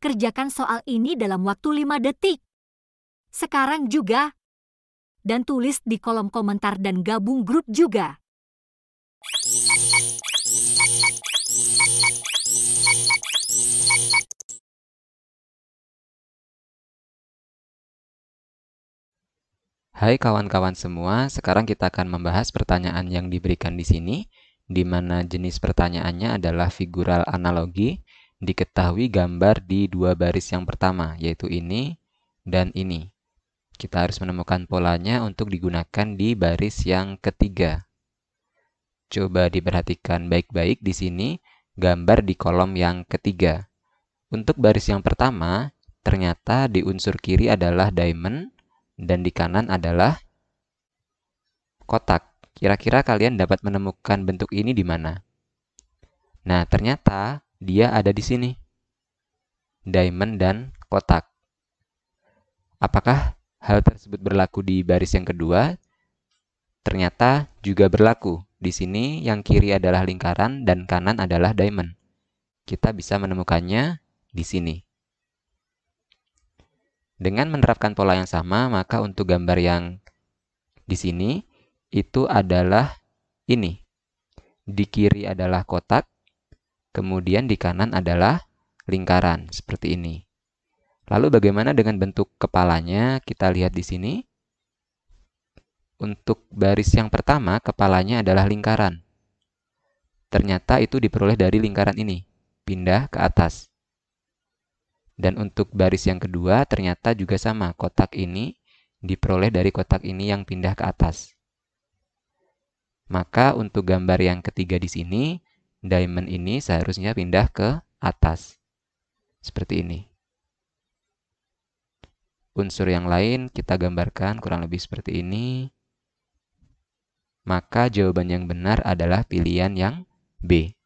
Kerjakan soal ini dalam waktu 5 detik. Sekarang juga. Dan tulis di kolom komentar dan gabung grup juga. Hai kawan-kawan semua, sekarang kita akan membahas pertanyaan yang diberikan di sini, di mana jenis pertanyaannya adalah figural analogi, diketahui gambar di dua baris yang pertama, yaitu ini dan ini. Kita harus menemukan polanya untuk digunakan di baris yang ketiga. Coba diperhatikan baik-baik di sini gambar di kolom yang ketiga. Untuk baris yang pertama, ternyata di unsur kiri adalah diamond dan di kanan adalah kotak. Kira-kira kalian dapat menemukan bentuk ini di mana? Nah, ternyata dia ada di sini. Diamond dan kotak. Apakah hal tersebut berlaku di baris yang kedua? Ternyata juga berlaku. Di sini yang kiri adalah lingkaran dan kanan adalah diamond. Kita bisa menemukannya di sini. Dengan menerapkan pola yang sama, maka untuk gambar yang di sini itu adalah ini. Di kiri adalah kotak, Kemudian di kanan adalah lingkaran seperti ini. Lalu bagaimana dengan bentuk kepalanya? Kita lihat di sini. Untuk baris yang pertama, kepalanya adalah lingkaran. Ternyata itu diperoleh dari lingkaran ini. Pindah ke atas. Dan untuk baris yang kedua, ternyata juga sama. Kotak ini diperoleh dari kotak ini yang pindah ke atas. Maka untuk gambar yang ketiga di sini, diamond ini seharusnya pindah ke atas. Seperti ini. Unsur yang lain kita gambarkan kurang lebih seperti ini. Maka jawaban yang benar adalah pilihan yang B.